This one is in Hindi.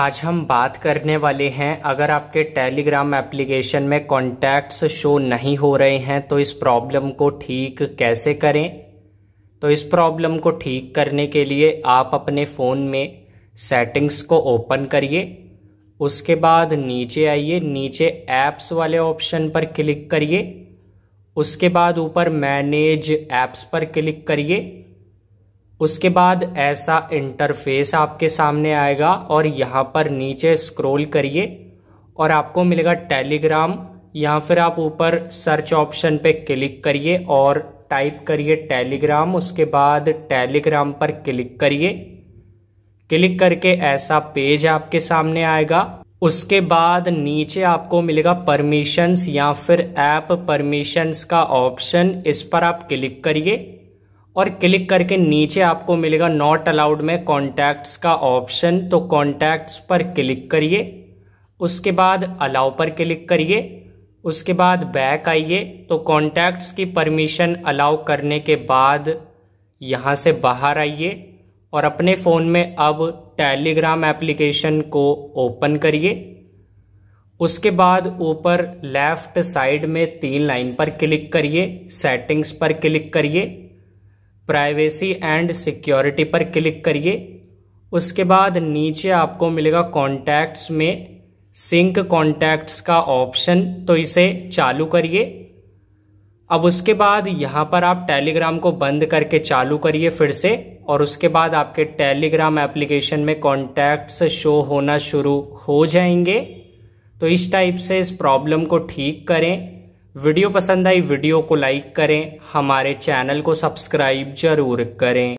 आज हम बात करने वाले हैं अगर आपके टेलीग्राम एप्लीकेशन में कॉन्टैक्ट्स शो नहीं हो रहे हैं तो इस प्रॉब्लम को ठीक कैसे करें तो इस प्रॉब्लम को ठीक करने के लिए आप अपने फ़ोन में सेटिंग्स को ओपन करिए उसके बाद नीचे आइए नीचे ऐप्स वाले ऑप्शन पर क्लिक करिए उसके बाद ऊपर मैनेज ऐप्स पर क्लिक करिए उसके बाद ऐसा इंटरफेस आपके सामने आएगा और यहाँ पर नीचे स्क्रॉल करिए और आपको मिलेगा टेलीग्राम या फिर आप ऊपर सर्च ऑप्शन पे क्लिक करिए और टाइप करिए टेलीग्राम उसके बाद टेलीग्राम पर क्लिक करिए क्लिक करके ऐसा पेज आपके सामने आएगा उसके बाद नीचे आपको मिलेगा परमिशंस या फिर ऐप परमिशंस का ऑप्शन इस पर आप क्लिक करिए और क्लिक करके नीचे आपको मिलेगा नॉट अलाउड में कॉन्टैक्ट्स का ऑप्शन तो कॉन्टैक्ट्स पर क्लिक करिए उसके बाद अलाउ पर क्लिक करिए उसके बाद बैक आइए तो कॉन्टैक्ट्स की परमिशन अलाउ करने के बाद यहाँ से बाहर आइए और अपने फ़ोन में अब टेलीग्राम एप्लीकेशन को ओपन करिए उसके बाद ऊपर लेफ्ट साइड में तीन लाइन पर क्लिक करिए सेटिंग्स पर क्लिक करिए प्राइवेसी एंड सिक्योरिटी पर क्लिक करिए उसके बाद नीचे आपको मिलेगा कॉन्टैक्ट्स में सिंक कॉन्टैक्ट्स का ऑप्शन तो इसे चालू करिए अब उसके बाद यहाँ पर आप टेलीग्राम को बंद करके चालू करिए फिर से और उसके बाद आपके टेलीग्राम एप्लीकेशन में कॉन्टैक्ट्स शो होना शुरू हो जाएंगे तो इस टाइप से इस प्रॉब्लम को ठीक करें वीडियो पसंद आई वीडियो को लाइक करें हमारे चैनल को सब्सक्राइब जरूर करें